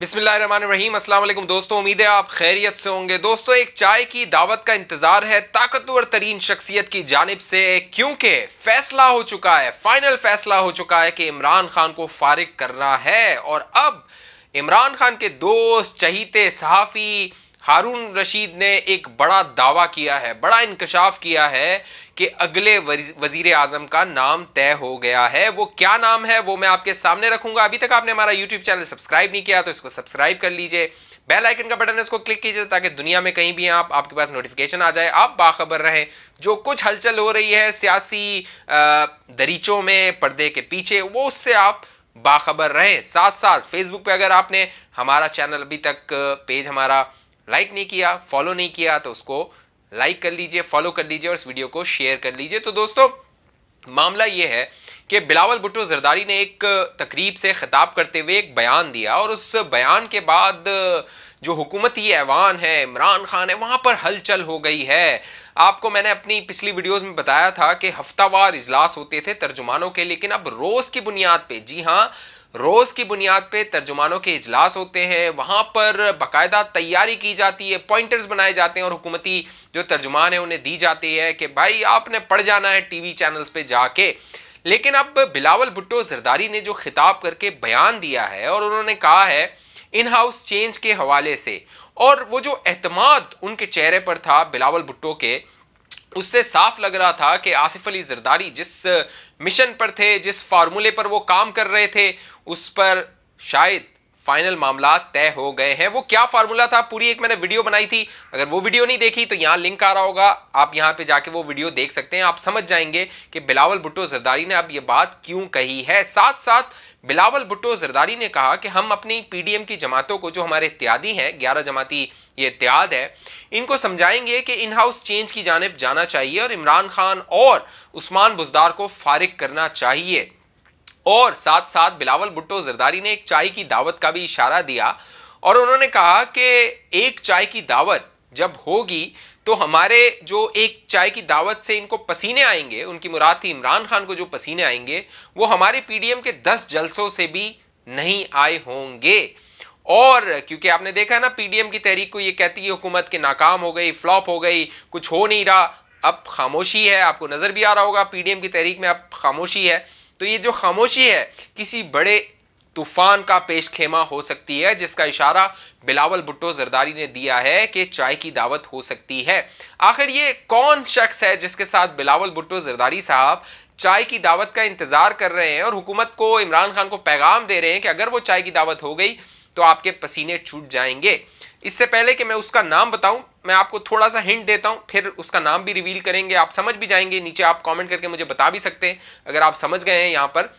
बिस्मिल्लाम असलम दोस्तों उम्मीद है आप खैरियत से होंगे दोस्तों एक चाय की दावत का इंतज़ार है ताकतवर तरीन शख्सियत की जानब से क्योंकि फैसला हो चुका है फाइनल फैसला हो चुका है कि इमरान खान को फारिग करना है और अब इमरान खान के दोस्त चहीते सहाफ़ी हारून रशीद ने एक बड़ा दावा किया है बड़ा इंकशाफ किया है कि अगले वजीर आजम का नाम तय हो गया है वो क्या नाम है वो मैं आपके सामने रखूंगा अभी तक आपने हमारा यूट्यूब चैनल सब्सक्राइब नहीं किया तो इसको सब्सक्राइब कर लीजिए बेल आइकन का बटन है उसको क्लिक कीजिए ताकि दुनिया में कहीं भी आप आपके पास नोटिफिकेशन आ जाए आप बाखबर रहें जो कुछ हलचल हो रही है सियासी दरीचों में पर्दे के पीछे वो उससे आप बाखबर रहें साथ साथ फेसबुक पर अगर आपने हमारा चैनल अभी तक पेज हमारा लाइक नहीं किया फॉलो नहीं किया तो उसको लाइक कर लीजिए फॉलो कर लीजिए और इस वीडियो को शेयर कर लीजिए तो दोस्तों मामला यह है कि बिलावल भुट्टो जरदारी ने एक तकरीब से ख़िताब करते हुए एक बयान दिया और उस बयान के बाद जो हुकूमती ऐवान है इमरान खान है वहां पर हलचल हो गई है आपको मैंने अपनी पिछली वीडियोस में बताया था कि हफ्तावार इजलास होते थे तर्जुमानों के लेकिन अब रोज़ की बुनियाद पे जी हाँ रोज़ की बुनियाद पे तर्जुमानों के इजलास होते हैं वहां पर बाकायदा तैयारी की जाती है पॉइंटर्स बनाए जाते हैं और हुकूमती जो तर्जुमान है उन्हें दी जाती है कि भाई आपने पढ़ जाना है टीवी चैनल्स पे जाके लेकिन अब बिलावल भुट्टो जरदारी ने जो खिताब करके बयान दिया है और उन्होंने कहा है इन हाउस चेंज के हवाले से और वो जो एतमाद उनके चेहरे पर था बिलावल भुट्टो के उससे साफ लग रहा था कि आसिफ अली जरदारी जिस मिशन पर थे जिस फार्मूले पर वो काम कर रहे थे उस पर शायद फाइनल मामला तय हो गए हैं वो क्या फार्मूला था पूरी एक मैंने वीडियो बनाई थी अगर वो वीडियो नहीं देखी तो यहाँ लिंक आ रहा होगा आप यहाँ पे जाके वो वीडियो देख सकते हैं आप समझ जाएंगे कि बिलावल भुट्टो जरदारी ने अब ये बात क्यों कही है साथ साथ बिलावल भुट्टो जरदारी ने कहा कि हम अपनी पीडीएम की जमातों को जो हमारे इत्यादी हैं ग्यारह जमाती ये इत्याद है इनको समझाएंगे कि इन हाउस चेंज की जानब जाना चाहिए और इमरान खान और उस्मान बुजदार को फारिग करना चाहिए और साथ साथ बिलावल भुट्टो जरदारी ने एक चाय की दावत का भी इशारा दिया और उन्होंने कहा कि एक चाय की दावत जब होगी तो हमारे जो एक चाय की दावत से इनको पसीने आएंगे उनकी मुराद थी इमरान खान को जो पसीने आएंगे वो हमारे पीडीएम के दस जलसों से भी नहीं आए होंगे और क्योंकि आपने देखा है ना पीडीएम की तहरीक को ये कहती है हुकूमत के नाकाम हो गई फ्लॉप हो गई कुछ हो नहीं रहा अब खामोशी है आपको नजर भी आ रहा होगा पीडीएम की तहरीक में अब खामोशी है तो ये जो खामोशी है किसी बड़े तूफान का पेश खेमा हो सकती है जिसका इशारा बिलावल भुट्टो जरदारी ने दिया है कि चाय की दावत हो सकती है आखिर ये कौन शख्स है जिसके साथ बिलावल भुट्टो जरदारी साहब चाय की दावत का इंतजार कर रहे हैं और हुकूमत को इमरान खान को पैगाम दे रहे हैं कि अगर वो चाय की दावत हो गई तो आपके पसीने छूट जाएंगे इससे पहले कि मैं उसका नाम बताऊं मैं आपको थोड़ा सा हिंट देता हूं फिर उसका नाम भी रिवील करेंगे आप समझ भी जाएंगे नीचे आप कमेंट करके मुझे बता भी सकते हैं अगर आप समझ गए हैं यहाँ पर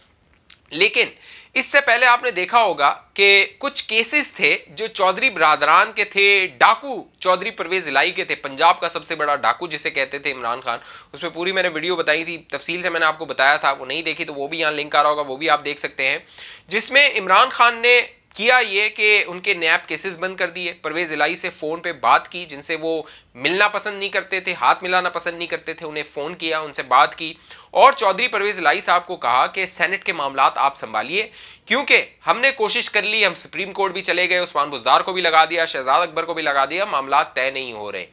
लेकिन इससे पहले आपने देखा होगा कि कुछ केसेस थे जो चौधरी बरादरान के थे डाकू चौधरी परवेज इलाई के थे पंजाब का सबसे बड़ा डाकू जिसे कहते थे इमरान खान उस पर पूरी मैंने वीडियो बताई थी तफसील से मैंने आपको बताया था वो नहीं देखी तो वो भी यहाँ लिंक आ रहा होगा वो भी आप देख सकते हैं जिसमें इमरान खान ने किया ये कि उनके नैप केसेस बंद कर दिए परवेज इलाही से फ़ोन पे बात की जिनसे वो मिलना पसंद नहीं करते थे हाथ मिलाना पसंद नहीं करते थे उन्हें फ़ोन किया उनसे बात की और चौधरी परवेज इलाही साहब को कहा कि सेनेट के मामला आप संभालिए क्योंकि हमने कोशिश कर ली हम सुप्रीम कोर्ट भी चले गए उस्मान बुजदार को भी लगा दिया शहजाद अकबर को भी लगा दिया मामला तय नहीं हो रहे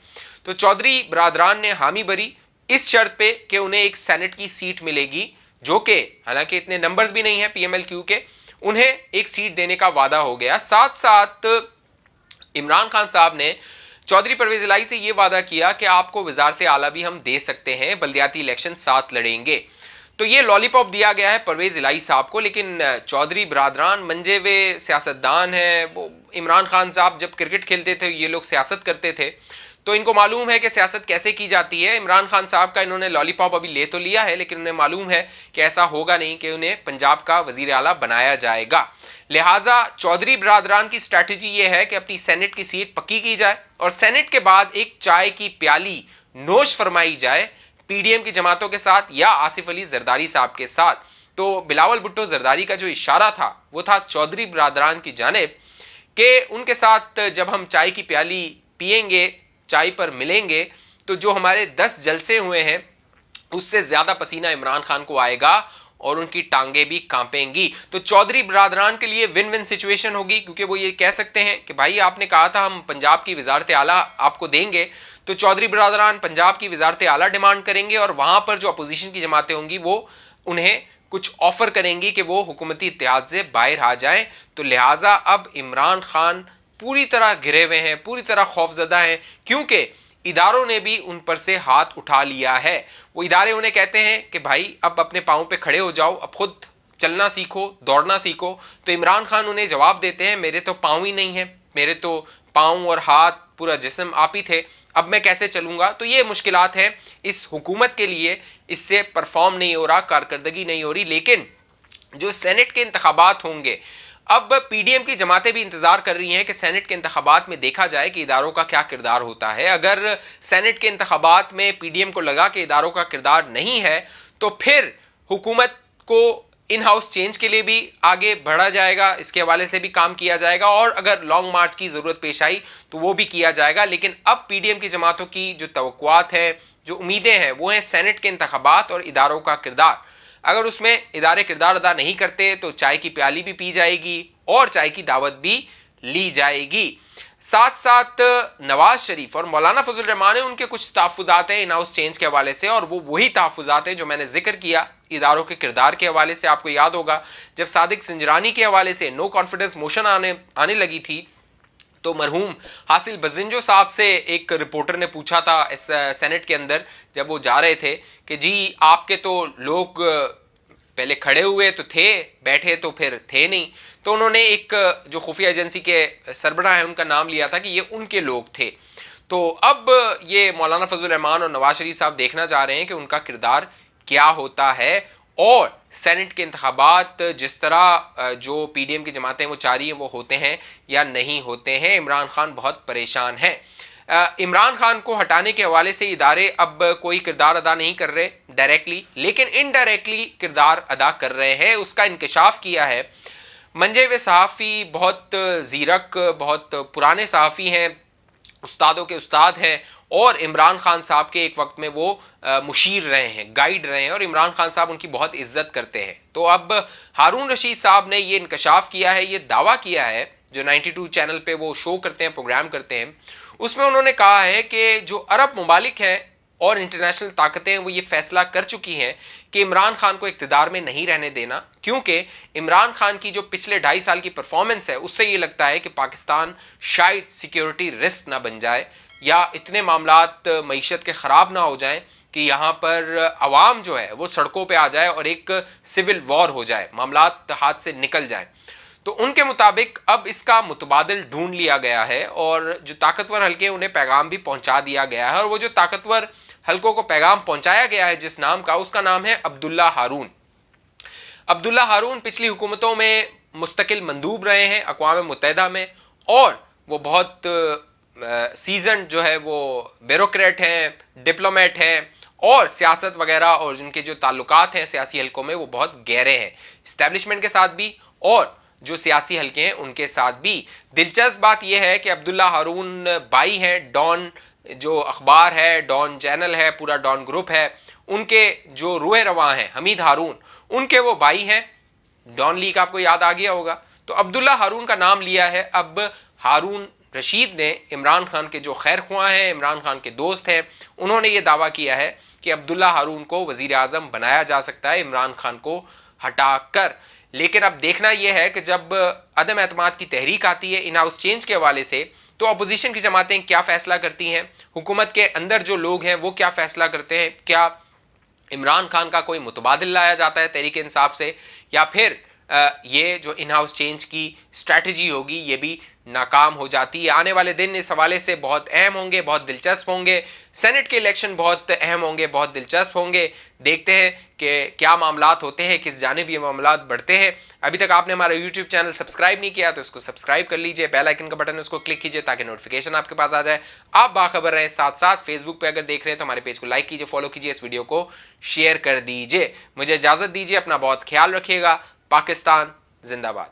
तो चौधरी बरदरान ने हामी भरी इस शर्त पर कि उन्हें एक सेनेट की सीट मिलेगी जो कि हालांकि इतने नंबर्स भी नहीं है पीएमएल क्यू के उन्हें एक सीट देने का वादा हो गया साथ साथ इमरान खान साहब ने चौधरी परवेज इलाई से यह वादा किया कि आपको वजारत आला भी हम दे सकते हैं बलदियाती इलेक्शन साथ लड़ेंगे तो ये लॉलीपॉप दिया गया है परवेज इलाई साहब को लेकिन चौधरी बरदरान मंजे वे सियासतदान हैं वो इमरान खान साहब जब क्रिकेट खेलते थे ये लोग सियासत करते थे तो इनको मालूम है कि सियासत कैसे की जाती है इमरान खान साहब का इन्होंने लॉलीपॉप अभी ले तो लिया है लेकिन उन्हें मालूम है कि ऐसा होगा नहीं कि उन्हें पंजाब का वजीर अला बनाया जाएगा लिहाजा चौधरी बरदरान की स्ट्रैटेजी ये है कि अपनी सेनेट की सीट पक्की की जाए और सेनेट के बाद एक चाय की प्याली नोश फरमाई जाए पीडीएम की जमातों के साथ या आसिफ अली जरदारी साहब के साथ तो बिलावल भुट्टो जरदारी का जो इशारा था वो था चौधरी बरदरान की जानब के उनके साथ जब हम चाय की प्याली पियेंगे चाय पर मिलेंगे तो जो हमारे दस जलसे हुए हैं उससे ज़्यादा पसीना इमरान खान को आएगा और उनकी टांगे भी कांपेंगी तो चौधरी बरादरान के लिए विन विन सिचुएशन होगी क्योंकि वो ये कह सकते हैं कि भाई आपने कहा था हम पंजाब की वजारत आला आपको देंगे तो चौधरी बरादरान पंजाब की वजारत आला डिमांड करेंगे और वहां पर जो अपोजिशन की जमातें होंगी वो उन्हें कुछ ऑफर करेंगी कि वो हुकूमती इतिहाद से बाहर आ जाएं तो लिहाजा अब इमरान खान पूरी तरह घिरे हुए हैं पूरी तरह खौफजदा हैं क्योंकि इदारों ने भी उन पर से हाथ उठा लिया है वो इदारे उन्हें कहते हैं कि भाई अब अपने पाँव पर खड़े हो जाओ अब खुद चलना सीखो दौड़ना सीखो तो इमरान खान उन्हें जवाब देते हैं मेरे तो पाँव ही नहीं है मेरे तो पाँव और हाथ पूरा जिसम आप ही थे अब मैं कैसे चलूँगा तो ये मुश्किल हैं इस हुकूमत के लिए इससे परफॉर्म नहीं हो रहा कारकरी नहीं हो रही लेकिन जो सेनेट के इंतबात होंगे अब पीडीएम की जमातें भी इंतजार कर रही हैं कि सेनेट के इंतबात में देखा जाए कि इदारों का क्या किरदार होता है अगर सेनेट के इंतबात में पीडीएम को लगा कि इदारों का किरदार नहीं है तो फिर हुकूमत को इन हाउस चेंज के लिए भी आगे बढ़ा जाएगा इसके हवाले से भी काम किया जाएगा और अगर लॉन्ग मार्च की ज़रूरत पेश आई तो वो भी किया जाएगा लेकिन अब पीडीएम की जमातों की जो तो हैं जो उम्मीदें हैं वो हैं सेनेट के इंतबात और इदारों का किरदार अगर उसमें इदारे किरदार अदा नहीं करते तो चाय की प्याली भी पी जाएगी और चाय की दावत भी ली जाएगी साथ साथ नवाज शरीफ और मौलाना फजल रहमान उनके कुछ तहफात हैं इन हाउस चेंज के हवाले से और वो वही तहफात हैं जो मैंने जिक्र किया इदारों के किरदार के हवाले से आपको याद होगा जब सादिक सिंजरानी के हवाले से नो कॉन्फिडेंस मोशन आने आने लगी थी तो मरहूम हासिल बजिंजो साहब से एक रिपोर्टर ने पूछा था इस सेनेट के अंदर जब वो जा रहे थे कि जी आपके तो लोग पहले खड़े हुए तो थे बैठे तो फिर थे नहीं तो उन्होंने एक जो खुफिया एजेंसी के सरबराह हैं उनका नाम लिया था कि ये उनके लोग थे तो अब ये मौलाना फजल रहमान और नवाज शरीफ साहब देखना चाह रहे हैं कि उनका किरदार क्या होता है और सेनेट के इंतबात जिस तरह जो पी डी एम की जमातें वो रही हैं वो होते हैं या नहीं होते हैं इमरान खान बहुत परेशान हैं इमरान खान को हटाने के हवाले से इदारे अब कोई किरदार अदा नहीं कर रहे डायरेक्टली लेकिन इनडायरेक्टली किरदार अदा कर रहे हैं उसका इंकशाफ किया है मंजे वे सहाफ़ी बहुत ज़ीरक बहुत पुराने सहाफ़ी हैं उस्तादों के उस्ताद हैं और इमरान खान साहब के एक वक्त में वो मुशीर रहे हैं गाइड रहे हैं और इमरान खान साहब उनकी बहुत इज्जत करते हैं तो अब हारून रशीद साहब ने ये इंकशाफ किया है ये दावा किया है जो 92 चैनल पे वो शो करते हैं प्रोग्राम करते हैं उसमें उन्होंने कहा है कि जो अरब ममालिक हैं और इंटरनेशनल ताकतें वो ये फैसला कर चुकी हैं कि इमरान खान को इकतदार में नहीं रहने देना क्योंकि इमरान खान की जो पिछले ढाई साल की परफॉर्मेंस है उससे ये लगता है कि पाकिस्तान शायद सिक्योरिटी रिस्क ना बन जाए या इतने मामला मीशत के ख़राब ना हो जाएं कि यहाँ पर आवाम जो है वो सड़कों पे आ जाए और एक सिविल वॉर हो जाए मामला हाथ से निकल जाए तो उनके मुताबिक अब इसका मुतबादल ढूंढ लिया गया है और जो ताकतवर हल्के उन्हें पैगाम भी पहुंचा दिया गया है और वो जो ताकतवर हल्कों को पैगाम पहुंचाया गया है जिस नाम का उसका नाम है अब्दुल्ला हारून अब्दुल्ला हारून पिछली हुकूमतों में मुस्तकिल मंदूब रहे हैं अकवा मुतहदा में और वो बहुत सीजन जो है वो ब्यूरोक्रेट हैं डिप्लोमेट हैं और सियासत वगैरह और जिनके जो ताल्लुक हैं सियासी हलकों में वो बहुत गहरे हैं इस्टेब्लिशमेंट के साथ भी और जो सियासी हलके हैं उनके साथ भी दिलचस्प बात यह है कि अब्दुल्ला हारून बाई हैं डॉन जो अखबार है डॉन चैनल है पूरा डॉन ग्रुप है उनके जो रोए रवा हैं हमीद हारून उनके वो भाई हैं डॉन लीक आपको याद आ गया होगा तो अब्दुल्ला हारून का नाम लिया है अब हारून रशीद ने इमरान खान के जो खैर खुआ हैं इमरान खान के दोस्त हैं उन्होंने ये दावा किया है कि अब्दुल्ला हारून को वज़ी अजम बनाया जा सकता है इमरान खान को हटा कर लेकिन अब देखना यह है कि जब अदम अतमाद की तहरीक आती है इन हाउस चेंज के हवाले से तो अपोजिशन की जमातें क्या फैसला करती हैं हुकूमत के अंदर जो लोग हैं वो क्या फैसला करते हैं क्या इमरान खान का कोई मुतबादल लाया जाता है तहरीक इंसाफ से या फिर ये जो इन हाउस चेंज की स्ट्रेटजी होगी ये भी नाकाम हो जाती है आने वाले दिन इस हवाले से बहुत अहम होंगे बहुत दिलचस्प होंगे सेनेट के इलेक्शन बहुत अहम होंगे बहुत दिलचस्प होंगे देखते हैं कि क्या मामला होते हैं किस जानब ये मामला बढ़ते हैं अभी तक आपने हमारा यूट्यूब चैनल सब्सक्राइब नहीं किया तो इसको सब्सक्राइब कर लीजिए बेल आइकन का बटन उसको क्लिक कीजिए ताकि नोटिफिकेशन आपके पास आ जाए आप बाखबर रहें साथ साथ फेसबुक पे अगर देख रहे हैं तो हमारे पेज को लाइक कीजिए फॉलो कीजिए इस वीडियो को शेयर कर दीजिए मुझे इजाज़त दीजिए अपना बहुत ख्याल रखिएगा पाकिस्तान जिंदाबाद